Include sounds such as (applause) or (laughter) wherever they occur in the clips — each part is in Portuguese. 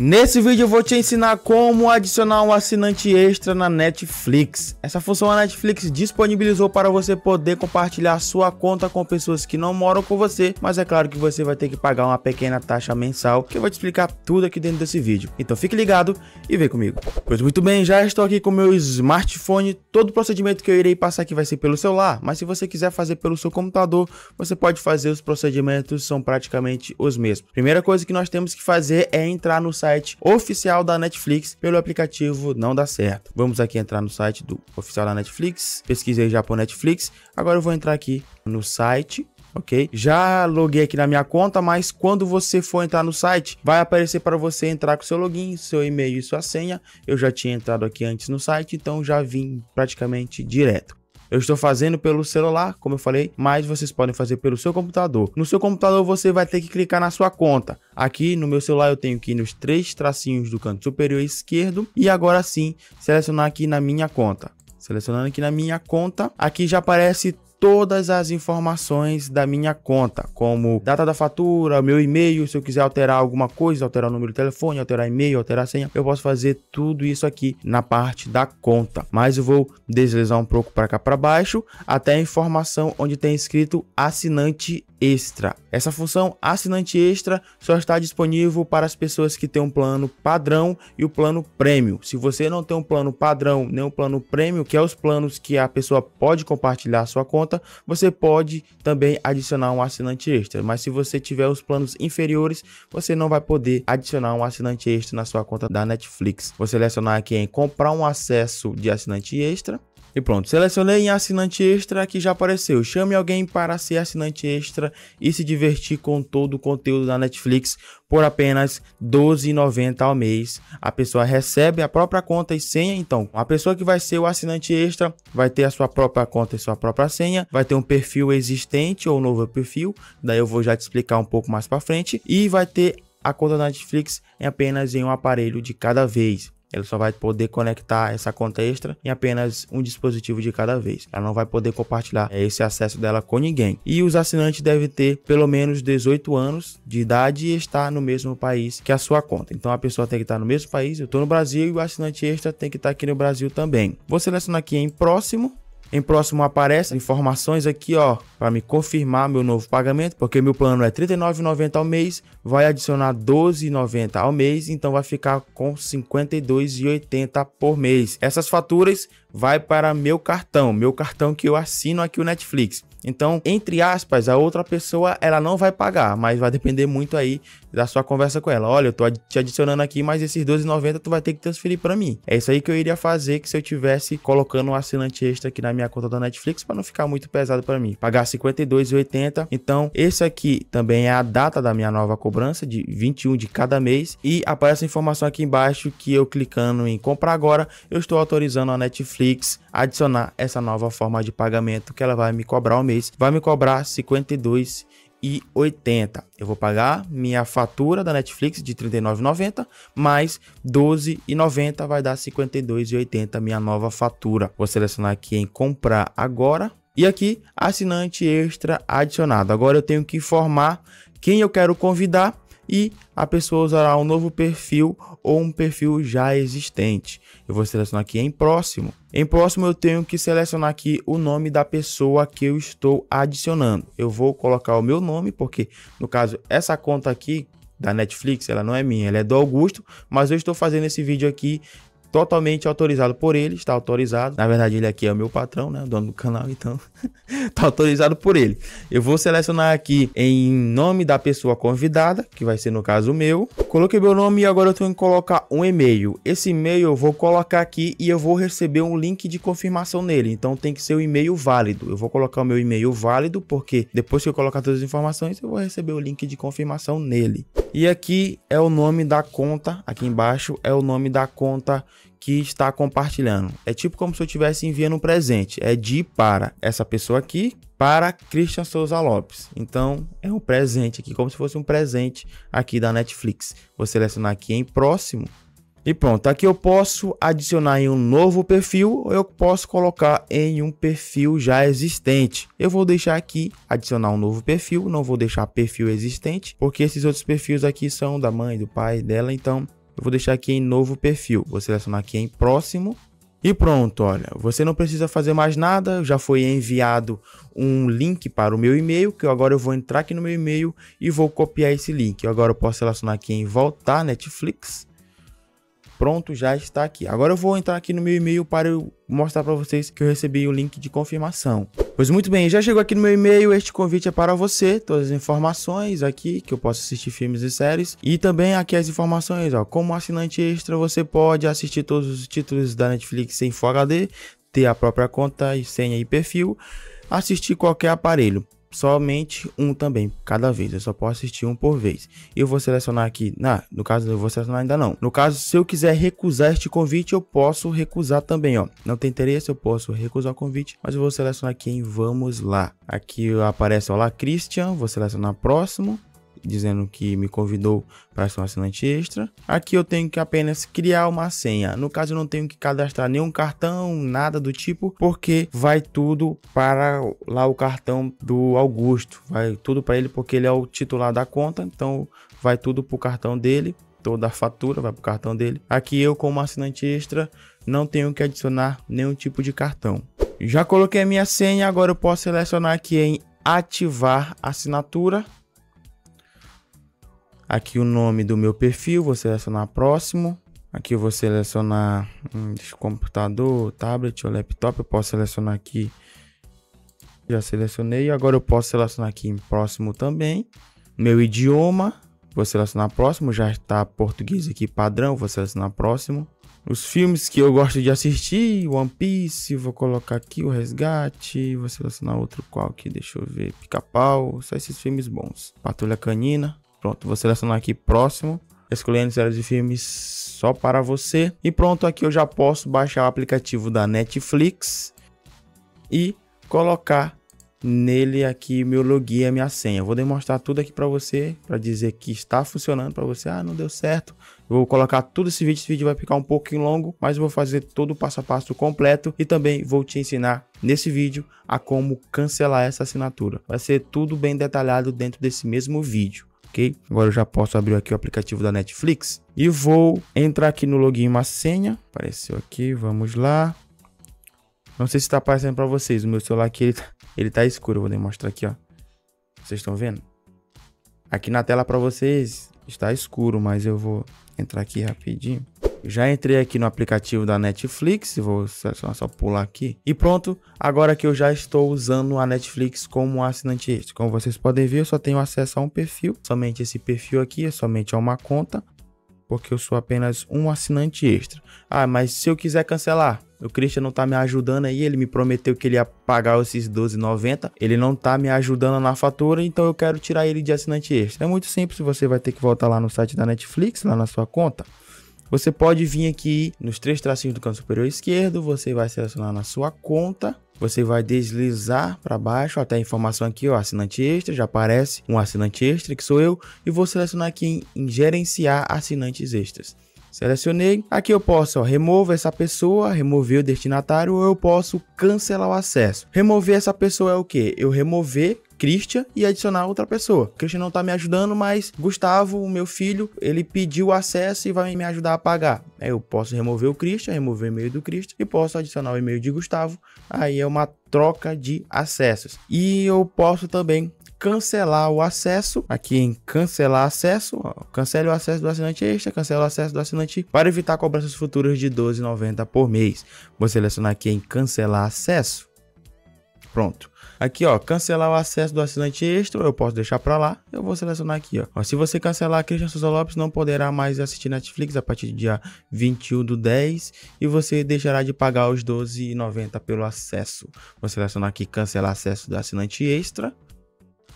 Nesse vídeo eu vou te ensinar como adicionar um assinante extra na Netflix. Essa função a Netflix disponibilizou para você poder compartilhar sua conta com pessoas que não moram com você, mas é claro que você vai ter que pagar uma pequena taxa mensal, que eu vou te explicar tudo aqui dentro desse vídeo. Então fique ligado e vem comigo. Pois muito bem, já estou aqui com meu smartphone. Todo o procedimento que eu irei passar aqui vai ser pelo celular, mas se você quiser fazer pelo seu computador, você pode fazer os procedimentos, são praticamente os mesmos. Primeira coisa que nós temos que fazer é entrar no site oficial da Netflix pelo aplicativo não dá certo. Vamos aqui entrar no site do oficial da Netflix, pesquisei já por Netflix, agora eu vou entrar aqui no site ok? Já loguei aqui na minha conta, mas quando você for entrar no site, vai aparecer para você entrar com seu login, seu e-mail e sua senha. Eu já tinha entrado aqui antes no site, então já vim praticamente direto. Eu estou fazendo pelo celular, como eu falei, mas vocês podem fazer pelo seu computador. No seu computador você vai ter que clicar na sua conta. Aqui no meu celular eu tenho que ir nos três tracinhos do canto superior esquerdo e agora sim selecionar aqui na minha conta. Selecionando aqui na minha conta, aqui já aparece todas as informações da minha conta, como data da fatura, meu e-mail, se eu quiser alterar alguma coisa, alterar o número de telefone, alterar e-mail, alterar senha, eu posso fazer tudo isso aqui na parte da conta. Mas eu vou deslizar um pouco para cá para baixo até a informação onde tem escrito assinante extra. Essa função assinante extra só está disponível para as pessoas que têm um plano padrão e o plano prêmio. Se você não tem um plano padrão nem um plano prêmio, que é os planos que a pessoa pode compartilhar a sua conta, você pode também adicionar um assinante extra, mas se você tiver os planos inferiores, você não vai poder adicionar um assinante extra na sua conta da Netflix. Vou selecionar aqui em comprar um acesso de assinante extra e pronto, selecionei em assinante extra que já apareceu. Chame alguém para ser assinante extra e se divertir com todo o conteúdo da Netflix por apenas R$12,90 12,90 ao mês. A pessoa recebe a própria conta e senha, então a pessoa que vai ser o assinante extra vai ter a sua própria conta e sua própria senha, vai ter um perfil existente ou um novo perfil, daí eu vou já te explicar um pouco mais para frente, e vai ter a conta da Netflix em apenas em um aparelho de cada vez. Ele só vai poder conectar essa conta extra em apenas um dispositivo de cada vez. Ela não vai poder compartilhar eh, esse acesso dela com ninguém. E os assinantes devem ter pelo menos 18 anos de idade e estar no mesmo país que a sua conta. Então a pessoa tem que estar no mesmo país. Eu estou no Brasil e o assinante extra tem que estar aqui no Brasil também. Vou selecionar aqui em próximo em próximo aparece informações aqui, ó, para me confirmar meu novo pagamento, porque meu plano é R$ 39,90 ao mês, vai adicionar R$ 12,90 ao mês, então vai ficar com R$ 52,80 por mês. Essas faturas vai para meu cartão, meu cartão que eu assino aqui o Netflix. Então, entre aspas, a outra pessoa ela não vai pagar, mas vai depender muito aí da sua conversa com ela. Olha, eu tô te adicionando aqui, mas esses 12,90 tu vai ter que transferir para mim. É isso aí que eu iria fazer que se eu tivesse colocando um assinante extra aqui na minha conta da Netflix para não ficar muito pesado para mim. Pagar 52,80. Então, esse aqui também é a data da minha nova cobrança de 21 de cada mês e aparece a informação aqui embaixo que eu clicando em comprar agora, eu estou autorizando a Netflix Netflix adicionar essa nova forma de pagamento que ela vai me cobrar ao mês. Vai me cobrar 52 e 80. Eu vou pagar minha fatura da Netflix de 39,90 mais 12,90 vai dar 52,80 minha nova fatura. Vou selecionar aqui em comprar agora e aqui assinante extra adicionado. Agora eu tenho que informar quem eu quero convidar e a pessoa usará um novo perfil ou um perfil já existente. Eu vou selecionar aqui em próximo. Em próximo eu tenho que selecionar aqui o nome da pessoa que eu estou adicionando. Eu vou colocar o meu nome, porque no caso essa conta aqui da Netflix, ela não é minha, ela é do Augusto, mas eu estou fazendo esse vídeo aqui totalmente autorizado por ele, está autorizado. Na verdade, ele aqui é o meu patrão, né? O dono do canal, então está (laughs) autorizado por ele. Eu vou selecionar aqui em nome da pessoa convidada, que vai ser no caso o meu. Coloquei meu nome e agora eu tenho que colocar um e-mail. Esse e-mail eu vou colocar aqui e eu vou receber um link de confirmação nele. Então tem que ser o um e-mail válido. Eu vou colocar o meu e-mail válido porque depois que eu colocar todas as informações, eu vou receber o link de confirmação nele. E aqui é o nome da conta, aqui embaixo é o nome da conta que está compartilhando. É tipo como se eu estivesse enviando um presente. É de para essa pessoa aqui, para Christian Souza Lopes. Então, é um presente aqui, como se fosse um presente aqui da Netflix. Vou selecionar aqui em próximo. E pronto, aqui eu posso adicionar em um novo perfil ou eu posso colocar em um perfil já existente. Eu vou deixar aqui adicionar um novo perfil, não vou deixar perfil existente, porque esses outros perfis aqui são da mãe, do pai, dela, então eu vou deixar aqui em novo perfil, vou selecionar aqui em próximo e pronto, olha, você não precisa fazer mais nada, já foi enviado um link para o meu e-mail, que agora eu vou entrar aqui no meu e-mail e vou copiar esse link. Agora eu posso selecionar aqui em voltar Netflix pronto, já está aqui. Agora eu vou entrar aqui no meu e-mail para eu mostrar para vocês que eu recebi o link de confirmação. Pois muito bem, já chegou aqui no meu e-mail, este convite é para você, todas as informações aqui que eu posso assistir filmes e séries e também aqui as informações, ó, como assinante extra você pode assistir todos os títulos da Netflix sem Full HD, ter a própria conta e senha e perfil, assistir qualquer aparelho somente um também, cada vez. Eu só posso assistir um por vez. eu vou selecionar aqui, na, no caso eu vou selecionar ainda não. No caso, se eu quiser recusar este convite, eu posso recusar também, ó. Não tem interesse, eu posso recusar o convite, mas eu vou selecionar aqui em vamos lá. Aqui aparece, ó lá, Christian, vou selecionar próximo dizendo que me convidou para ser um assinante extra. Aqui eu tenho que apenas criar uma senha. No caso, eu não tenho que cadastrar nenhum cartão, nada do tipo, porque vai tudo para lá o cartão do Augusto. Vai tudo para ele porque ele é o titular da conta, então vai tudo para o cartão dele. Toda a fatura vai para o cartão dele. Aqui eu, como assinante extra, não tenho que adicionar nenhum tipo de cartão. Já coloquei a minha senha, agora eu posso selecionar aqui em ativar assinatura aqui o nome do meu perfil, vou selecionar próximo. Aqui eu vou selecionar hum, computador, tablet ou laptop. Eu posso selecionar aqui. Já selecionei. Agora eu posso selecionar aqui em próximo também. Meu idioma. Vou selecionar próximo. Já está português aqui padrão. Vou selecionar próximo. Os filmes que eu gosto de assistir. One Piece. Vou colocar aqui o Resgate. Vou selecionar outro qual aqui. Deixa eu ver. Pica-pau. Só esses filmes bons. Patrulha Canina. Pronto, vou selecionar aqui próximo, escolhendo séries e filmes só para você. E pronto, aqui eu já posso baixar o aplicativo da Netflix e colocar nele aqui meu login e minha senha. vou demonstrar tudo aqui para você, para dizer que está funcionando para você. Ah, não deu certo. vou colocar tudo esse vídeo, esse vídeo vai ficar um pouquinho longo, mas vou fazer todo o passo a passo completo e também vou te ensinar nesse vídeo a como cancelar essa assinatura. Vai ser tudo bem detalhado dentro desse mesmo vídeo ok? Agora eu já posso abrir aqui o aplicativo da Netflix e vou entrar aqui no login uma senha. Apareceu aqui, vamos lá. Não sei se está aparecendo para vocês, o meu celular aqui ele tá, ele tá escuro, eu vou demonstrar aqui, ó. Vocês estão vendo? Aqui na tela para vocês está escuro, mas eu vou entrar aqui rapidinho. Já entrei aqui no aplicativo da Netflix, vou só, só pular aqui. E pronto, agora que eu já estou usando a Netflix como assinante extra. Como vocês podem ver, eu só tenho acesso a um perfil. Somente esse perfil aqui, é somente a uma conta, porque eu sou apenas um assinante extra. Ah, mas se eu quiser cancelar, o Christian não tá me ajudando aí, ele me prometeu que ele ia pagar esses 12,90. Ele não tá me ajudando na fatura, então eu quero tirar ele de assinante extra. É muito simples, você vai ter que voltar lá no site da Netflix, lá na sua conta. Você pode vir aqui nos três tracinhos do canto superior esquerdo, você vai selecionar na sua conta, você vai deslizar para baixo até a informação aqui, ó, assinante extra, já aparece um assinante extra que sou eu, e vou selecionar aqui em, em gerenciar assinantes extras. Selecionei. Aqui eu posso ó, remover essa pessoa, remover o destinatário ou eu posso cancelar o acesso. Remover essa pessoa é o que? Eu remover Christian e adicionar outra pessoa. Christian não tá me ajudando, mas Gustavo, o meu filho, ele pediu acesso e vai me ajudar a pagar. Eu posso remover o Christian, remover o e-mail do Christian e posso adicionar o e-mail de Gustavo. Aí é uma troca de acessos. E eu posso também cancelar o acesso, aqui em cancelar acesso, cancele o acesso do assinante extra, cancela o acesso do assinante para evitar cobranças futuras de 12,90 por mês. Vou selecionar aqui em cancelar acesso Pronto. Aqui, ó, cancelar o acesso do assinante extra, eu posso deixar para lá. Eu vou selecionar aqui, ó. Se você cancelar, Christian Souza Lopes não poderá mais assistir Netflix a partir do dia 21 do 10 e você deixará de pagar os R$12,90 pelo acesso. Vou selecionar aqui cancelar acesso do assinante extra.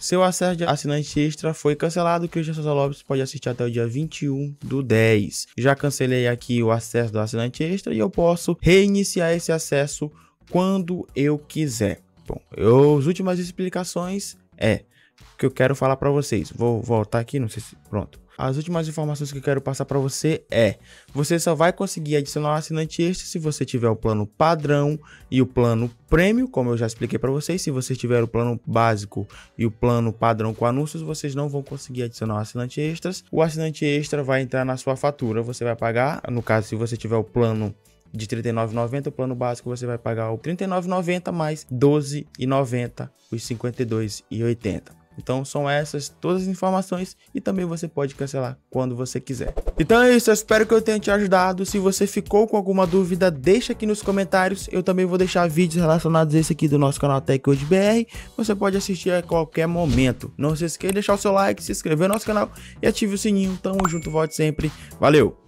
Seu acesso de assinante extra foi cancelado. Christian Souza Lopes pode assistir até o dia 21 do 10. Já cancelei aqui o acesso do assinante extra e eu posso reiniciar esse acesso quando eu quiser. Bom, eu, as últimas explicações é que eu quero falar para vocês. Vou voltar aqui, não sei se pronto. As últimas informações que eu quero passar para você é: você só vai conseguir adicionar um assinante extra se você tiver o plano padrão e o plano prêmio, como eu já expliquei para vocês. Se você tiver o plano básico e o plano padrão com anúncios, vocês não vão conseguir adicionar um assinante extras. O assinante extra vai entrar na sua fatura, você vai pagar. No caso, se você tiver o plano de R$39,90. 39,90 o plano básico você vai pagar o R$39,90 39,90 mais R$12,90, 12,90 os R$52,80. 52,80. Então são essas todas as informações e também você pode cancelar quando você quiser. Então é isso, eu espero que eu tenha te ajudado. Se você ficou com alguma dúvida, deixa aqui nos comentários. Eu também vou deixar vídeos relacionados a esse aqui do nosso canal Tech Hoje BR. Você pode assistir a qualquer momento. Não se esqueça de deixar o seu like, se inscrever no nosso canal e ative o sininho. Tamo junto, volte sempre. Valeu!